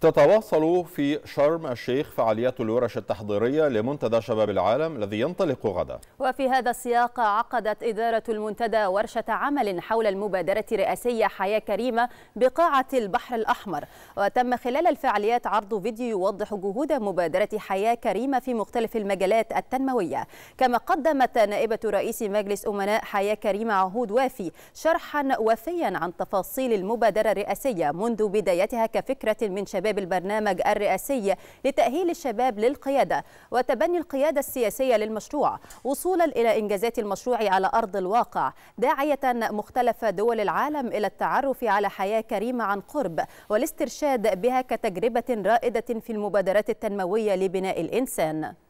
تتواصل في شرم الشيخ فعاليات الورش التحضيرية لمنتدى شباب العالم الذي ينطلق غدا وفي هذا السياق عقدت إدارة المنتدى ورشة عمل حول المبادرة الرئاسية حياة كريمة بقاعة البحر الأحمر وتم خلال الفعاليات عرض فيديو يوضح جهود مبادرة حياة كريمة في مختلف المجالات التنموية كما قدمت نائبة رئيس مجلس أمناء حياة كريمة عهود وافي شرحا وفيا عن تفاصيل المبادرة الرئاسية منذ بدايتها كفكرة من شباب شباب البرنامج الرئاسي لتأهيل الشباب للقيادة وتبني القيادة السياسية للمشروع وصولا إلى إنجازات المشروع على أرض الواقع داعية مختلف دول العالم إلى التعرف على حياة كريمة عن قرب والاسترشاد بها كتجربة رائدة في المبادرات التنموية لبناء الإنسان